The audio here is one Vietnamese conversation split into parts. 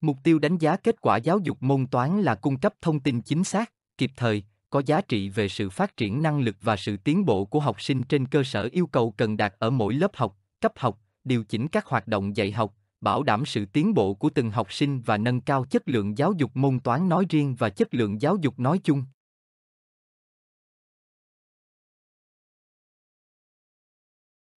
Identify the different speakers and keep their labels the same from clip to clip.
Speaker 1: Mục
Speaker 2: tiêu đánh giá kết quả giáo dục môn toán là cung cấp thông tin chính xác, kịp thời, có giá trị về sự phát triển năng lực và sự tiến bộ của học sinh trên cơ sở yêu cầu cần đạt ở mỗi lớp học, cấp học, điều chỉnh các hoạt động dạy học, bảo đảm sự tiến bộ của từng học sinh và nâng cao chất lượng giáo dục môn toán nói riêng và chất lượng giáo dục nói chung.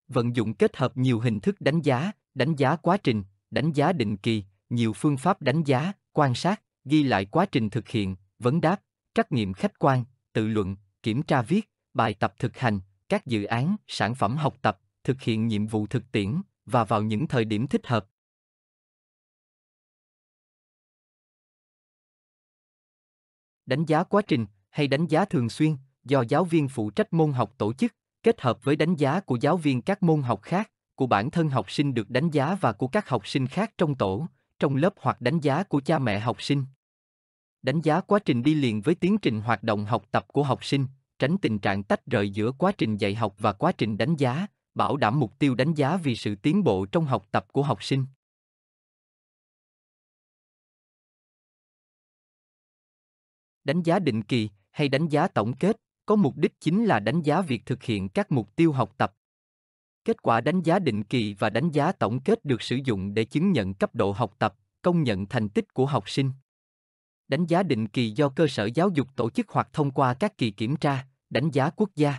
Speaker 2: Vận dụng kết hợp nhiều hình thức đánh giá, đánh giá quá trình, đánh giá định kỳ, nhiều phương pháp đánh giá, quan sát, ghi lại quá trình thực hiện, vấn đáp, trắc nghiệm khách quan, tự luận, kiểm tra viết, bài tập thực hành, các dự án, sản phẩm học tập, thực hiện nhiệm vụ thực tiễn và vào những thời điểm thích hợp. Đánh giá quá trình hay đánh giá thường xuyên do giáo viên phụ trách môn học tổ chức, kết hợp với đánh giá của giáo viên các môn học khác, của bản thân học sinh được đánh giá và của các học sinh khác trong tổ, trong lớp hoặc đánh giá của cha mẹ học sinh đánh giá quá trình đi liền với tiến trình hoạt động học tập của học sinh tránh tình trạng tách rời giữa quá trình dạy học và quá trình đánh giá bảo đảm mục tiêu đánh giá vì sự tiến bộ trong học tập của học sinh
Speaker 1: đánh giá định kỳ hay đánh giá tổng
Speaker 2: kết có mục đích chính là đánh giá việc thực hiện các mục tiêu học tập Kết quả đánh giá định kỳ và đánh giá tổng kết được sử dụng để chứng nhận cấp độ học tập, công nhận thành tích của học sinh. Đánh giá định kỳ do cơ sở giáo dục tổ chức hoặc thông qua các kỳ kiểm tra, đánh giá quốc gia.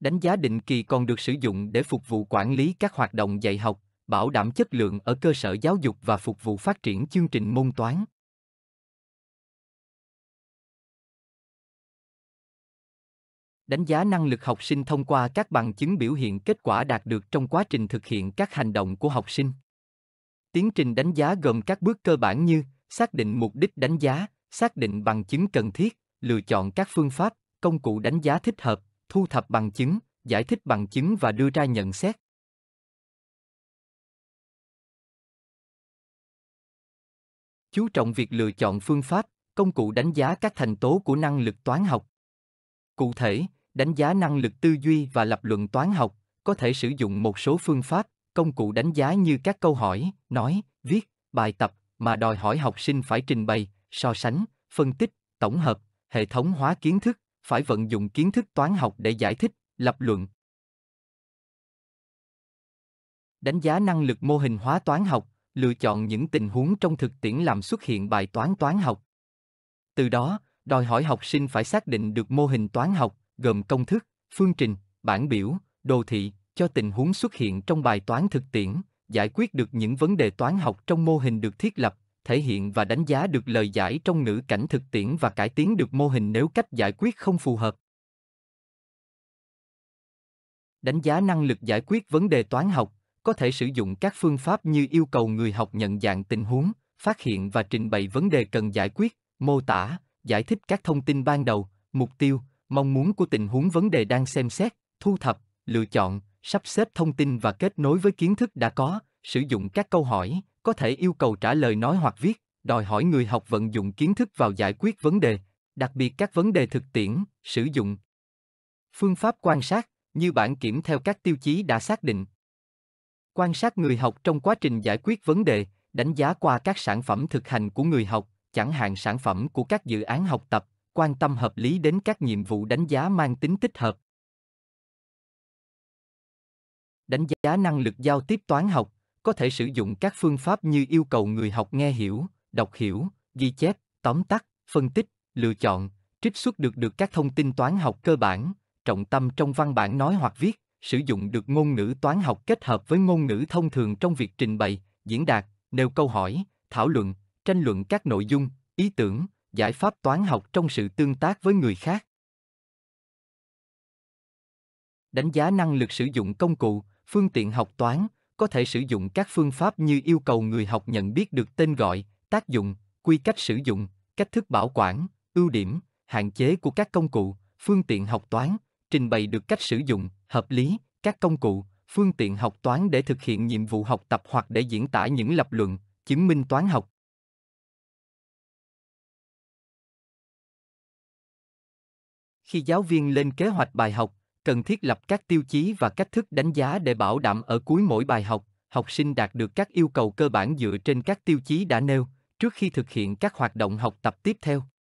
Speaker 2: Đánh giá định kỳ còn được sử dụng để phục vụ quản lý các hoạt động dạy học, bảo đảm chất lượng ở cơ sở giáo dục và phục vụ phát triển chương
Speaker 1: trình môn toán.
Speaker 2: đánh giá năng lực học sinh thông qua các bằng chứng biểu hiện kết quả đạt được trong quá trình thực hiện các hành động của học sinh tiến trình đánh giá gồm các bước cơ bản như xác định mục đích đánh giá xác định bằng chứng cần thiết lựa chọn các phương pháp công cụ đánh giá thích hợp thu thập bằng chứng giải thích bằng chứng và đưa ra nhận xét chú trọng việc lựa chọn phương pháp công cụ đánh giá các thành tố của năng lực toán học cụ thể đánh giá năng lực tư duy và lập luận toán học, có thể sử dụng một số phương pháp, công cụ đánh giá như các câu hỏi, nói, viết, bài tập mà đòi hỏi học sinh phải trình bày, so sánh, phân tích, tổng hợp, hệ thống hóa kiến thức, phải vận dụng kiến thức toán học để giải thích, lập luận. Đánh giá năng lực mô hình hóa toán học, lựa chọn những tình huống trong thực tiễn làm xuất hiện bài toán toán học. Từ đó, đòi hỏi học sinh phải xác định được mô hình toán học, gồm công thức, phương trình, bản biểu, đồ thị, cho tình huống xuất hiện trong bài toán thực tiễn, giải quyết được những vấn đề toán học trong mô hình được thiết lập, thể hiện và đánh giá được lời giải trong ngữ cảnh thực tiễn và cải tiến được mô hình nếu cách giải quyết không phù hợp. Đánh giá năng lực giải quyết vấn đề toán học có thể sử dụng các phương pháp như yêu cầu người học nhận dạng tình huống, phát hiện và trình bày vấn đề cần giải quyết, mô tả, giải thích các thông tin ban đầu, mục tiêu, mong muốn của tình huống vấn đề đang xem xét, thu thập, lựa chọn, sắp xếp thông tin và kết nối với kiến thức đã có, sử dụng các câu hỏi, có thể yêu cầu trả lời nói hoặc viết, đòi hỏi người học vận dụng kiến thức vào giải quyết vấn đề, đặc biệt các vấn đề thực tiễn, sử dụng. Phương pháp quan sát, như bản kiểm theo các tiêu chí đã xác định. Quan sát người học trong quá trình giải quyết vấn đề, đánh giá qua các sản phẩm thực hành của người học, chẳng hạn sản phẩm của các dự án học tập, quan tâm hợp lý đến các nhiệm vụ đánh giá mang tính tích hợp. Đánh giá năng lực giao tiếp toán học có thể sử dụng các phương pháp như yêu cầu người học nghe hiểu, đọc hiểu, ghi chép, tóm tắt, phân tích, lựa chọn, trích xuất được được các thông tin toán học cơ bản, trọng tâm trong văn bản nói hoặc viết, sử dụng được ngôn ngữ toán học kết hợp với ngôn ngữ thông thường trong việc trình bày, diễn đạt, nêu câu hỏi, thảo luận, tranh luận các nội dung, ý tưởng, giải pháp toán học trong sự tương tác với người khác đánh giá năng lực sử dụng công cụ phương tiện học toán có thể sử dụng các phương pháp như yêu cầu người học nhận biết được tên gọi tác dụng quy cách sử dụng cách thức bảo quản ưu điểm hạn chế của các công cụ phương tiện học toán trình bày được cách sử dụng hợp lý các công cụ phương tiện học toán để thực hiện nhiệm vụ học tập hoặc để diễn tả những lập luận chứng minh toán học khi giáo viên lên kế hoạch bài học cần thiết lập các tiêu chí và cách thức đánh giá để bảo đảm ở cuối mỗi bài học học sinh đạt được các yêu cầu cơ bản dựa trên các tiêu chí đã nêu trước khi thực hiện các hoạt động học tập tiếp theo